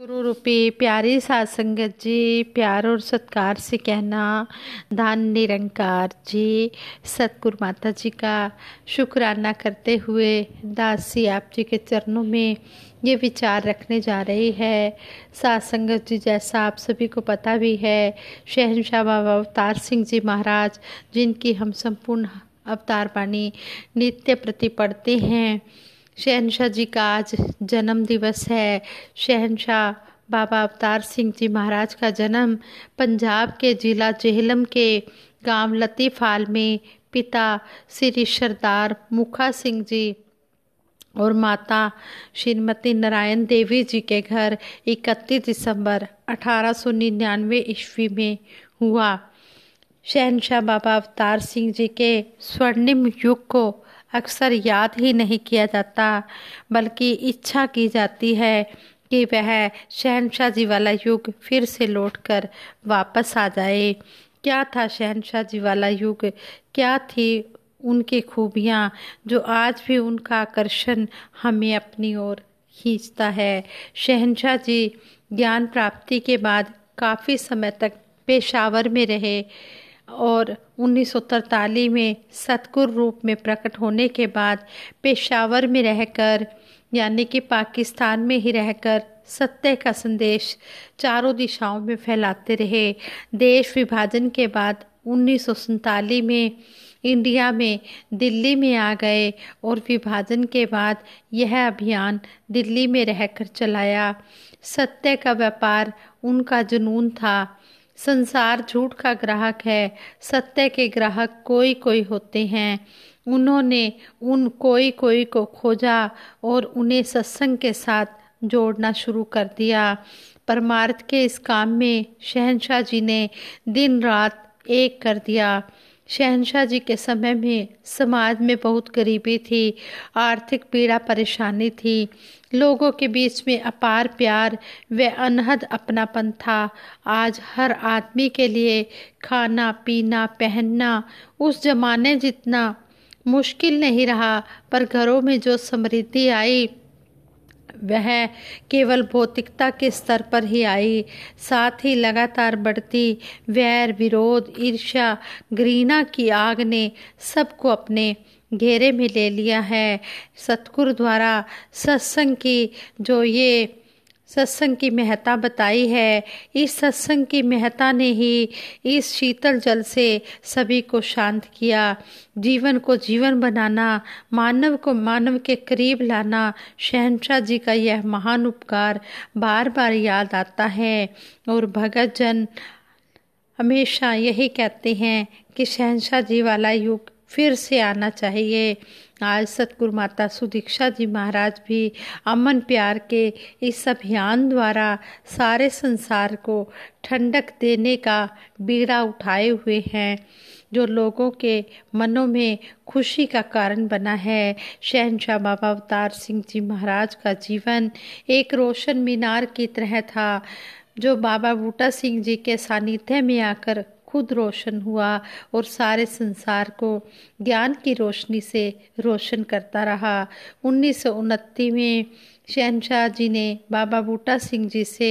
गुरु रूपी प्यारी साध संगत जी प्यार और सत्कार से कहना धान निरंकार जी सतगुरु माता जी का शुक्राना करते हुए दासी आप जी के चरणों में ये विचार रखने जा रही है सात संगत जी जैसा आप सभी को पता भी है शहनशाह बाबा अवतार सिंह जी महाराज जिनकी हम संपूर्ण अवतार वाणी नित्य प्रति पढ़ते हैं शहनशाह जी का आज जन्म दिवस है शहनशाह बाबा अवतार सिंह जी महाराज का जन्म पंजाब के जिला जेहलम के गांव लतीफाल में पिता श्री सरदार मुखा सिंह जी और माता श्रीमती नारायण देवी जी के घर 31 दिसंबर 1899 ईस्वी में हुआ शहनशाह बाबा अवतार सिंह जी के स्वर्णिम युग को अक्सर याद ही नहीं किया जाता बल्कि इच्छा की जाती है कि वह शहनशाह जी वाला युग फिर से लौटकर वापस आ जाए क्या था शहनशाह जी वाला युग क्या थी उनकी खूबियाँ जो आज भी उनका आकर्षण हमें अपनी ओर खींचता है शहनशाह जी ज्ञान प्राप्ति के बाद काफ़ी समय तक पेशावर में रहे और 1943 में सतगुर रूप में प्रकट होने के बाद पेशावर में रहकर यानी कि पाकिस्तान में ही रहकर सत्य का संदेश चारों दिशाओं में फैलाते रहे देश विभाजन के बाद उन्नीस में इंडिया में दिल्ली में आ गए और विभाजन के बाद यह अभियान दिल्ली में रहकर चलाया सत्य का व्यापार उनका जुनून था संसार झूठ का ग्राहक है सत्य के ग्राहक कोई कोई होते हैं उन्होंने उन कोई कोई को खोजा और उन्हें सत्संग के साथ जोड़ना शुरू कर दिया परमार्थ के इस काम में शहनशाह जी ने दिन रात एक कर दिया शहनशाह जी के समय में समाज में बहुत गरीबी थी आर्थिक पीड़ा परेशानी थी लोगों के बीच में अपार प्यार व अनहद अपनापन था आज हर आदमी के लिए खाना पीना पहनना उस जमाने जितना मुश्किल नहीं रहा पर घरों में जो समृद्धि आई वह केवल भौतिकता के स्तर पर ही आई साथ ही लगातार बढ़ती वैर विरोध ईर्ष्या घृणा की आग ने सबको अपने घेरे में ले लिया है सतगुरु द्वारा सत्संग की जो ये सत्संग की महत्ता बताई है इस सत्संग की महत्ता ने ही इस शीतल जल से सभी को शांत किया जीवन को जीवन बनाना मानव को मानव के करीब लाना शहनशाह जी का यह महान उपकार बार बार याद आता है और भगत जन हमेशा यही कहते हैं कि शहनशाह जी वाला युग फिर से आना चाहिए आज सतगुरु माता सुदीक्षा जी महाराज भी अमन प्यार के इस अभियान द्वारा सारे संसार को ठंडक देने का बीड़ा उठाए हुए हैं जो लोगों के मनों में खुशी का कारण बना है शहनशाह बाबा अवतार सिंह जी महाराज का जीवन एक रोशन मीनार की तरह था जो बाबा बूटा सिंह जी के सानिध्य में आकर खुद रोशन हुआ और सारे संसार को ज्ञान की रोशनी से रोशन करता रहा उन्नीस में शहनशाह जी ने बाबा बूटा सिंह जी से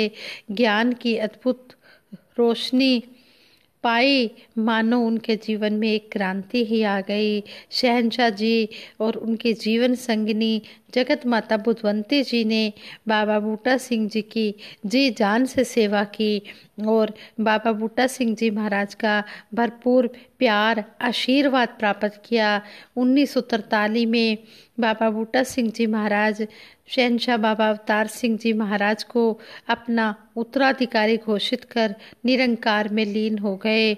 ज्ञान की अद्भुत रोशनी पाए मानो उनके जीवन में एक क्रांति ही आ गई शहनशाह जी और उनके जीवन संगनी जगत माता बुधवंती जी ने बाबा बूटा सिंह जी की जी जान से सेवा की और बाबा बूटा सिंह जी महाराज का भरपूर प्यार आशीर्वाद प्राप्त किया उन्नीस में बाबा बूटा सिंह जी महाराज शहनशाह बाबा अवतार सिंह जी महाराज को अपना उत्तराधिकारी घोषित कर निरंकार में लीन हो गए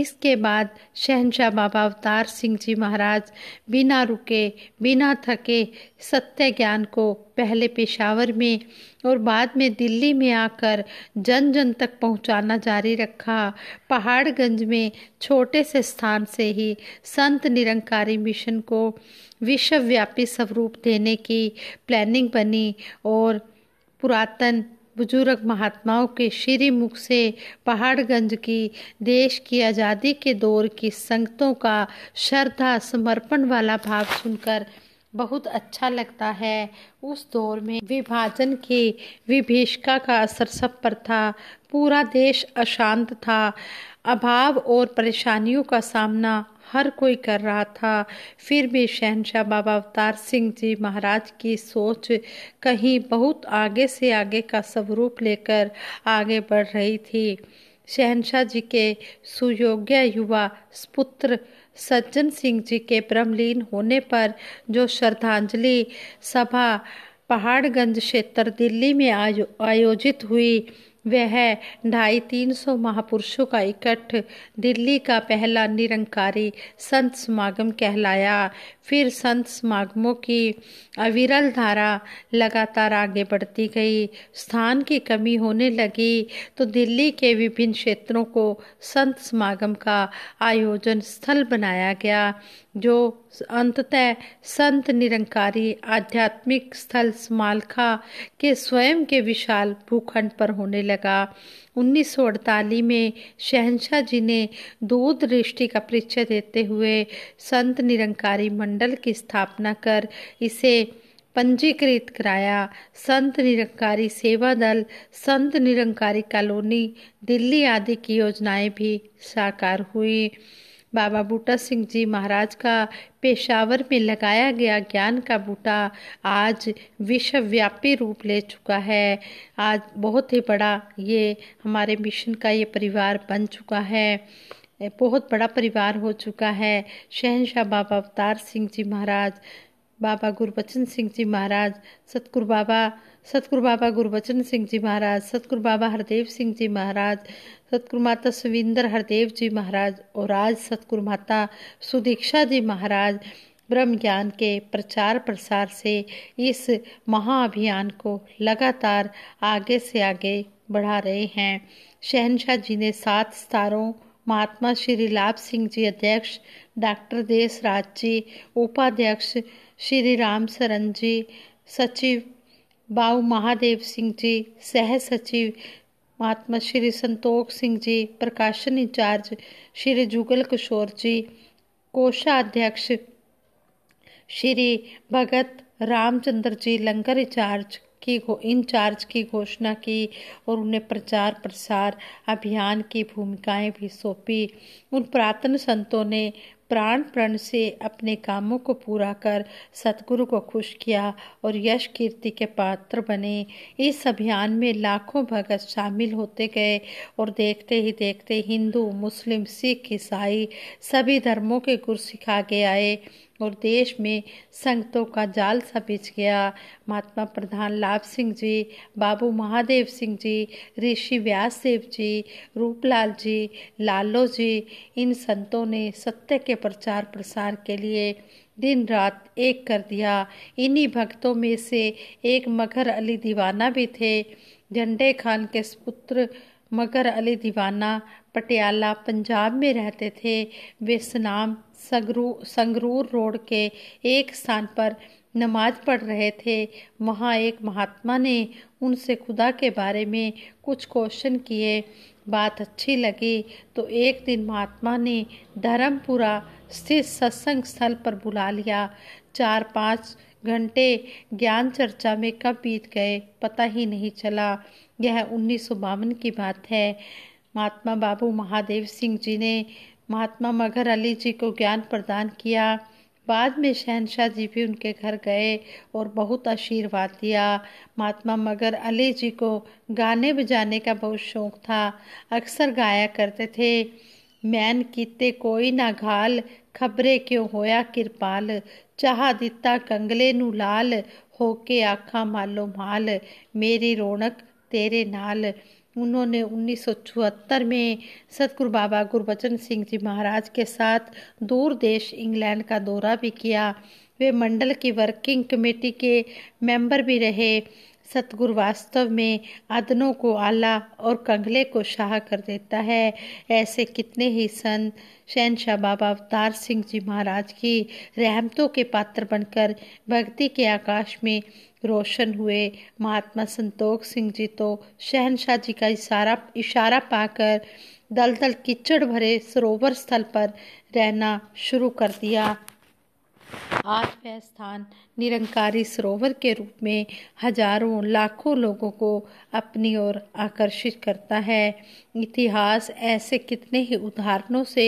इसके बाद शहनशाह बाबा अवतार सिंह जी महाराज बिना रुके बिना थके सत्य ज्ञान को पहले पेशावर में और बाद में दिल्ली में आकर जन जन तक पहुंचाना जारी रखा पहाड़गंज में छोटे से स्थान से ही संत निरंकारी मिशन को विश्वव्यापी स्वरूप देने की प्लानिंग बनी और पुरातन बुजुर्ग महात्माओं के श्री मुख से पहाड़गंज की देश की आज़ादी के दौर की संगतों का श्रद्धा समर्पण वाला भाव सुनकर बहुत अच्छा लगता है उस दौर में विभाजन की विभीषिका का असर सब पर था पूरा देश अशांत था अभाव और परेशानियों का सामना हर कोई कर रहा था फिर भी शहनशाह बाबा अवतार सिंह जी महाराज की सोच कहीं बहुत आगे से आगे का स्वरूप लेकर आगे बढ़ रही थी शहनशाह जी के सुयोग्य युवा सुपुत्र सज्जन सिंह जी के ब्रह्मलीन होने पर जो श्रद्धांजलि सभा पहाड़गंज क्षेत्र दिल्ली में आयोजित हुई वह ढाई तीन सौ महापुरुषों का इकट्ठ दिल्ली का पहला निरंकारी संत समागम कहलाया फिर संत समागमों की अविरल धारा लगातार आगे बढ़ती गई स्थान की कमी होने लगी तो दिल्ली के विभिन्न क्षेत्रों को संत समागम का आयोजन स्थल बनाया गया जो अंततः संत निरंकारी आध्यात्मिक स्थल समालखा के स्वयं के विशाल भूखंड पर होने लगा 1948 में शहनशाह जी ने दूध दृष्टि का परिचय देते हुए संत निरंकारी मंडल की स्थापना कर इसे पंजीकृत कराया संत निरंकारी सेवा दल संत निरंकारी कॉलोनी दिल्ली आदि की योजनाएं भी साकार हुई बाबा बूटा सिंह जी महाराज का पेशावर में लगाया गया ज्ञान का बूटा आज विश्वव्यापी रूप ले चुका है आज बहुत ही बड़ा ये हमारे मिशन का ये परिवार बन चुका है बहुत बड़ा परिवार हो चुका है शहनशाह बाबा अवतार सिंह जी महाराज बाबा गुरबचन सिंह जी महाराज सतगुरु बाबा सतगुरु बाबा गुरबचन सिंह जी महाराज सतगुरु बाबा हरदेव सिंह जी महाराज सतगुरु माता सुविंदर हरदेव जी महाराज और आज सतगुरु माता सुदीक्षा जी महाराज ब्रह्म ज्ञान के प्रचार प्रसार से इस महाअभियान को लगातार आगे से आगे बढ़ा रहे हैं शहनशाह जी ने सात स्तारों महात्मा श्री लाभ सिंह जी अध्यक्ष डॉक्टर देसराज जी उपाध्यक्ष श्री राम सरन जी सचिव बाऊ महादेव सिंह जी सह सचिव महात्मा श्री संतोख सिंह जी प्रकाशन इंचार्ज श्री जुगल किशोर जी कोषाध्यक्ष श्री भगत रामचंद्र जी लंगर इंचार्ज की इंचार्ज की घोषणा की और उन्हें प्रचार प्रसार अभियान की भूमिकाएं भी सौंपी उन पुरातन संतों ने प्राण प्रण से अपने कामों को पूरा कर सतगुरु को खुश किया और यश कीर्ति के पात्र बने इस अभियान में लाखों भगत शामिल होते गए और देखते ही देखते हिंदू मुस्लिम सिख ईसाई सभी धर्मों के गुरु सिखा के आए और देश में संगतों का जाल सा बिछ गया महात्मा प्रधान लाभ सिंह जी बाबू महादेव सिंह जी ऋषि व्यास देव जी रूपलाल जी लालो जी इन संतों ने सत्य के प्रचार प्रसार के लिए दिन रात एक कर दिया इन्हीं भक्तों में से एक मगर अली दीवाना भी थे झंडे खान के पुत्र मगर अली दीवाना पटियाला पंजाब में रहते थे वे सनाम संगरू संगरूर रोड के एक स्थान पर नमाज पढ़ रहे थे वहाँ एक महात्मा ने उनसे खुदा के बारे में कुछ क्वेश्चन किए बात अच्छी लगी तो एक दिन महात्मा ने धर्मपुरा स्थित सत्संग स्थल पर बुला लिया चार पांच घंटे ज्ञान चर्चा में कब बीत गए पता ही नहीं चला यह उन्नीस की बात है महात्मा बाबू महादेव सिंह जी ने महात्मा मगर अली जी को ज्ञान प्रदान किया बाद में शहनशाह जी भी उनके घर गए और बहुत आशीर्वाद दिया महात्मा मगर अली जी को गाने बजाने का बहुत शौक था अक्सर गाया करते थे मैन कीते कोई ना घाल खबरे क्यों होया किरपाल ਚਾਹ ਦਿੱਤਾ ਕੰਗਲੇ ਨੂੰ ਲਾਲ ਹੋ ਕੇ ਆਖਾਂ ਮਾਲੋ ਮਾਲ मेरी ਰੌਣਕ तेरे नाल उन्होंने 1974 में सतगुरु बाबा गुरबचन सिंह जी महाराज के साथ दूर देश इंग्लैंड का दौरा भी किया वे मंडल की वर्किंग कमेटी के मेंबर भी रहे सतगुरु वास्तव में अदनों को आला और कंगले को शाह कर देता है ऐसे कितने ही संत शहनशाह बाबा अवतार सिंह जी महाराज की रहमतों के पात्र बनकर भक्ति के आकाश में रोशन हुए महात्मा संतोख सिंह जी तो शहनशाह जी का इशारा इशारा पाकर दलदल कीचड़ भरे सरोवर स्थल पर रहना शुरू कर दिया आज वह स्थान निरंकारी सरोवर के रूप में हजारों लाखों लोगों को अपनी ओर आकर्षित करता है इतिहास ऐसे कितने ही उदाहरणों से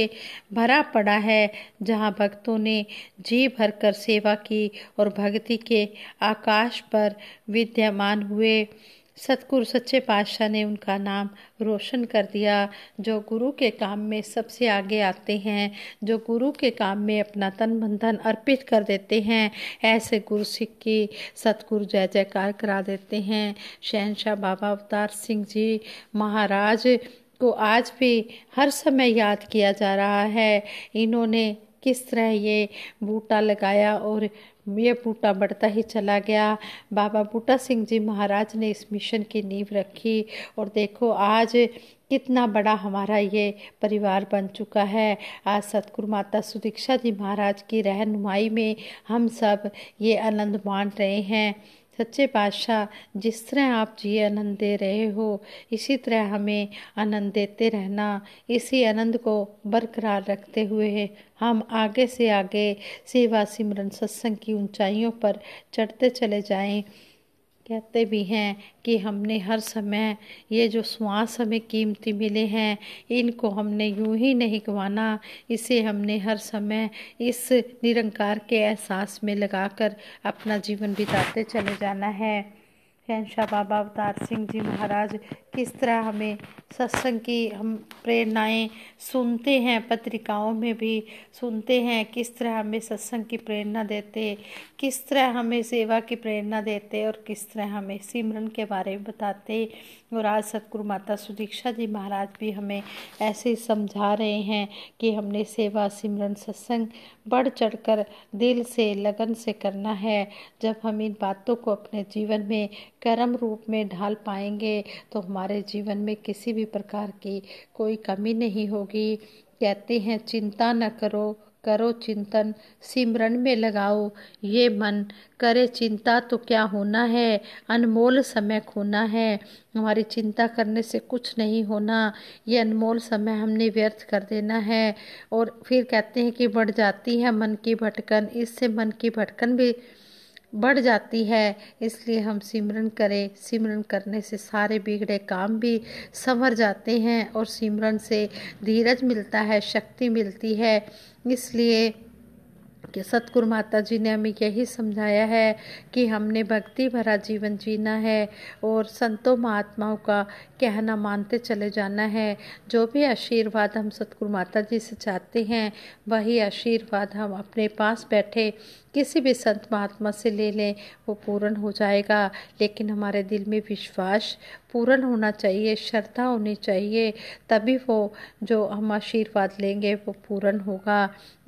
भरा पड़ा है जहाँ भक्तों ने जी भर कर सेवा की और भक्ति के आकाश पर विद्यमान हुए सतगुरु सच्चे पातशाह ने उनका नाम रोशन कर दिया जो गुरु के काम में सबसे आगे आते हैं जो गुरु के काम में अपना तन बंधन अर्पित कर देते हैं ऐसे गुरु सिख की सतगुरु जय जयकार करा देते हैं शहनशाह बाबा अवतार सिंह जी महाराज को आज भी हर समय याद किया जा रहा है इन्होंने किस तरह ये बूटा लगाया और ये बूटा बढ़ता ही चला गया बाबा बूटा सिंह जी महाराज ने इस मिशन की नींव रखी और देखो आज कितना बड़ा हमारा ये परिवार बन चुका है आज सतगुरु माता सुदीक्षा जी महाराज की रहनुमाई में हम सब ये आनंद मान रहे हैं सच्चे बादशाह जिस तरह आप जी आनंद दे रहे हो इसी तरह हमें आनंद देते रहना इसी आनंद को बरकरार रखते हुए हम आगे से आगे सेवा सिमरन सत्संग की ऊंचाइयों पर चढ़ते चले जाएं कहते भी हैं कि हमने हर समय ये जो श्वास हमें कीमती मिले हैं इनको हमने यूं ही नहीं गवाना इसे हमने हर समय इस निरंकार के एहसास में लगाकर अपना जीवन बिताते चले जाना है शहनशाह बाबा अवतार सिंह जी महाराज किस तरह हमें सत्संग की हम प्रेरणाएं सुनते हैं पत्रिकाओं में भी सुनते हैं किस तरह हमें सत्संग की प्रेरणा देते किस तरह हमें सेवा की प्रेरणा देते और किस तरह हमें सिमरन के बारे में बताते और आज सतगुरु माता सुदीक्षा जी महाराज भी हमें ऐसे समझा रहे हैं कि हमने सेवा सिमरन सत्संग बढ़ चढ़ कर दिल से लगन से करना है जब हम इन बातों को अपने जीवन में कर्म रूप में ढाल पाएंगे तो हमारे हमारे जीवन में किसी भी प्रकार की कोई कमी नहीं होगी कहते हैं चिंता न करो करो चिंतन सिमरन में लगाओ ये मन करे चिंता तो क्या होना है अनमोल समय खोना है हमारी चिंता करने से कुछ नहीं होना ये अनमोल समय हमने व्यर्थ कर देना है और फिर कहते हैं कि बढ़ जाती है मन की भटकन इससे मन की भटकन भी बढ़ जाती है इसलिए हम सिमरन करें सिमरन करने से सारे बिगड़े काम भी संवर जाते हैं और सिमरन से धीरज मिलता है शक्ति मिलती है इसलिए कि सतगुरु माता जी ने हमें यही समझाया है कि हमने भक्ति भरा जीवन जीना है और संतों महात्माओं का कहना मानते चले जाना है जो भी आशीर्वाद हम सतगुरु माता जी से चाहते हैं वही आशीर्वाद हम अपने पास बैठे किसी भी संत महात्मा से ले लें वो पूर्ण हो जाएगा लेकिन हमारे दिल में विश्वास पूर्ण होना चाहिए श्रद्धा होनी चाहिए तभी वो जो हम आशीर्वाद लेंगे वो पूर्ण होगा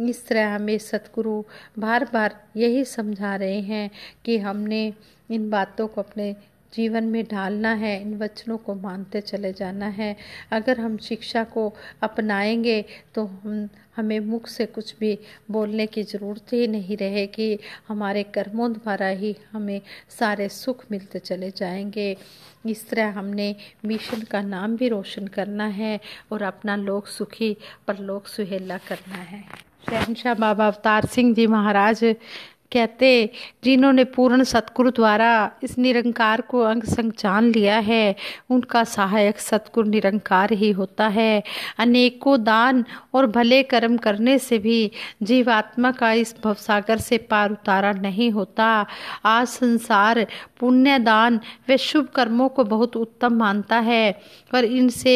इस तरह हमें सतगुरु बार बार यही समझा रहे हैं कि हमने इन बातों को अपने जीवन में ढालना है इन वचनों को मानते चले जाना है अगर हम शिक्षा को अपनाएंगे तो हम हमें मुख से कुछ भी बोलने की ज़रूरत ही नहीं रहेगी हमारे कर्मों द्वारा ही हमें सारे सुख मिलते चले जाएंगे इस तरह हमने मिशन का नाम भी रोशन करना है और अपना लोक सुखी पर लोक सुहेला करना है शहनशाह बाबा अवतार सिंह जी महाराज कहते जिन्होंने पूर्ण सतगुरु द्वारा इस निरंकार को अंग संग जान लिया है उनका सहायक सतगुरु निरंकार ही होता है अनेकों दान और भले कर्म करने से भी जीवात्मा का इस भवसागर से पार उतारा नहीं होता आज संसार पुण्य दान व शुभ कर्मों को बहुत उत्तम मानता है पर इनसे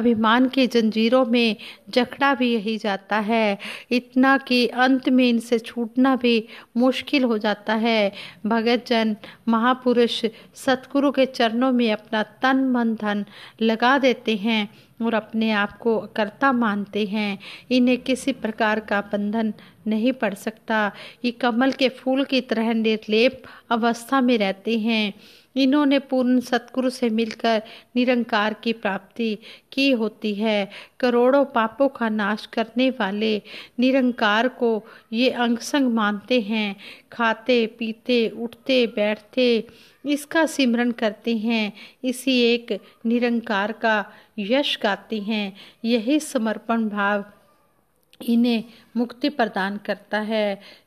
अभिमान की जंजीरों में जकड़ा भी यही जाता है इतना कि अंत में इनसे छूटना भी मुश्किल मुश्किल हो जाता है भगत जन महापुरुष सतगुरु के चरणों में अपना तन मन धन लगा देते हैं और अपने आप को कर्ता मानते हैं इन्हें किसी प्रकार का बंधन नहीं पड़ सकता ये कमल के फूल की तरह निर्लेप अवस्था में रहते हैं इन्होंने पूर्ण सतगुरु से मिलकर निरंकार की प्राप्ति की होती है करोड़ों पापों का नाश करने वाले निरंकार को ये अंगसंग मानते हैं खाते पीते उठते बैठते इसका सिमरन करते हैं इसी एक निरंकार का यश गाते हैं यही समर्पण भाव इन्हें मुक्ति प्रदान करता है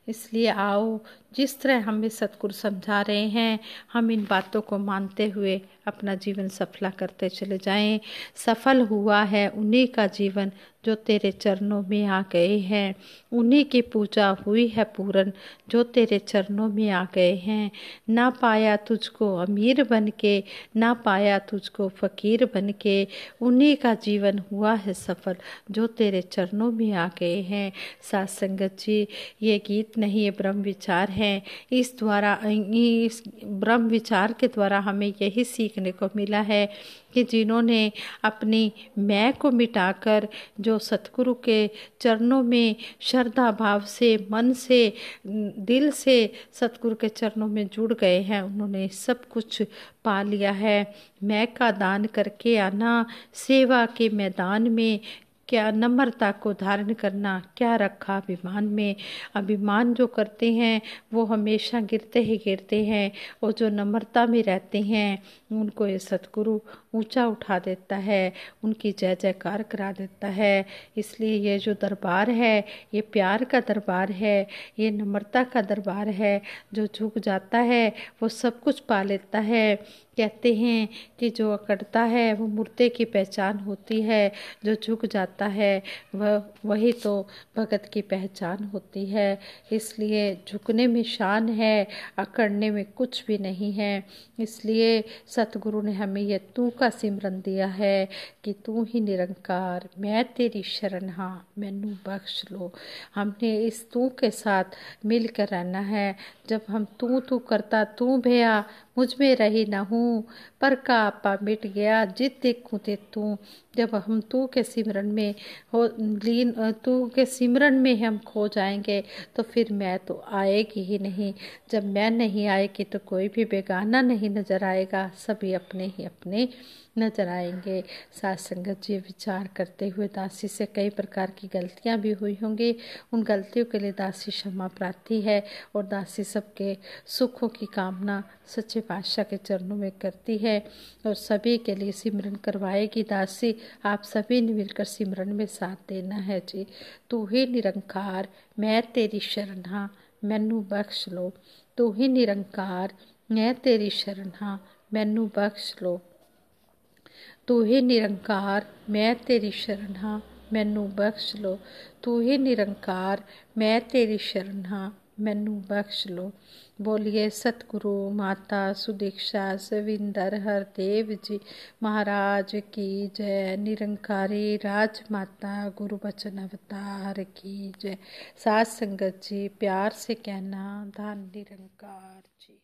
इसलिए आओ जिस तरह हमें सतगुरु समझा रहे हैं हम इन बातों को मानते हुए अपना जीवन सफला करते चले जाएं सफल हुआ है उन्हीं का जीवन जो तेरे चरणों में आ गए हैं उन्हीं की पूजा हुई है पूरन जो तेरे चरणों में आ गए हैं ना पाया तुझको अमीर बन के ना पाया तुझको फ़कीर बन के उन्हीं का जीवन हुआ है सफल जो तेरे चरणों में आ गए हैं सात संगत जी ये गीत नहीं ये ब्रह्म विचार हैं इस द्वारा इस ब्रह्म विचार के द्वारा हमें यही सीखने को मिला है कि जिन्होंने अपनी मैं को मिटाकर जो सतगुरु के चरणों में श्रद्धा भाव से मन से दिल से सतगुरु के चरणों में जुड़ गए हैं उन्होंने सब कुछ पा लिया है मैं का दान करके आना सेवा के मैदान में क्या नम्रता को धारण करना क्या रखा अभिमान में अभिमान जो करते हैं वो हमेशा गिरते ही गिरते हैं और जो नम्रता में रहते हैं उनको ये सतगुरु ऊंचा उठा देता है उनकी जय जयकार करा देता है इसलिए ये जो दरबार है ये प्यार का दरबार है ये नम्रता का दरबार है जो झुक जाता है वो सब कुछ पा लेता है कहते हैं कि जो अकड़ता है वो मुर्दे की पहचान होती है जो झुक जाता है वह वही तो भगत की पहचान होती है इसलिए झुकने में शान है अकड़ने में कुछ भी नहीं है इसलिए सतगुरु ने हमें यह तू का सिमरन दिया है कि तू ही निरंकार मैं तेरी शरण हाँ मैनू बख्श लो हमने इस तू के साथ मिलकर रहना है जब हम तू तू करता तू भया मुझ में रही ना हूँ पर का आपा मिट गया जित देखूँ ते तू जब हम तू के सिमरन में हो लीन तू के सिमरन में हम खो जाएंगे तो फिर मैं तो आएगी ही नहीं जब मैं नहीं आएगी तो कोई भी बेगाना नहीं नज़र आएगा सभी अपने ही अपने नजर आएंगे सास संगत जी विचार करते हुए दासी से कई प्रकार की गलतियां भी हुई होंगी उन गलतियों के लिए दासी क्षमा प्रार्थी है और दासी सबके सुखों की कामना सच्चे पातशाह के चरणों में करती है और सभी के लिए सिमरन करवाएगी दासी आप सभी ने मिलकर सिमरन में साथ देना है जी तू ही निरंकार मैं तेरी शरण हाँ मैनू बख्श लो तू ही निरंकार मैं तेरी शरण हाँ मैनू बख्श लो तू ही निरंकार मैं तेरी शरण हाँ मैनू बख्श लो तू ही निरंकार मैं तेरी शरण हाँ ਮੈਨੂੰ ਬਖਸ਼ ਲੋ ਬੋਲੀਏ ਸਤਿਗੁਰੂ ਮਾਤਾ ਸੁਦੇਕਸ਼ਾ ਸਵਿੰਦਰ ਹਰਦੇਵ ਜੀ ਮਹਾਰਾਜ ਕੀ ਜੈ ਨਿਰੰਕਾਰੀ ਰਾਜ ਮਾਤਾ गुरु बचन अवतार की जय सात संगत जी प्यार से कहना धन निरंकार जी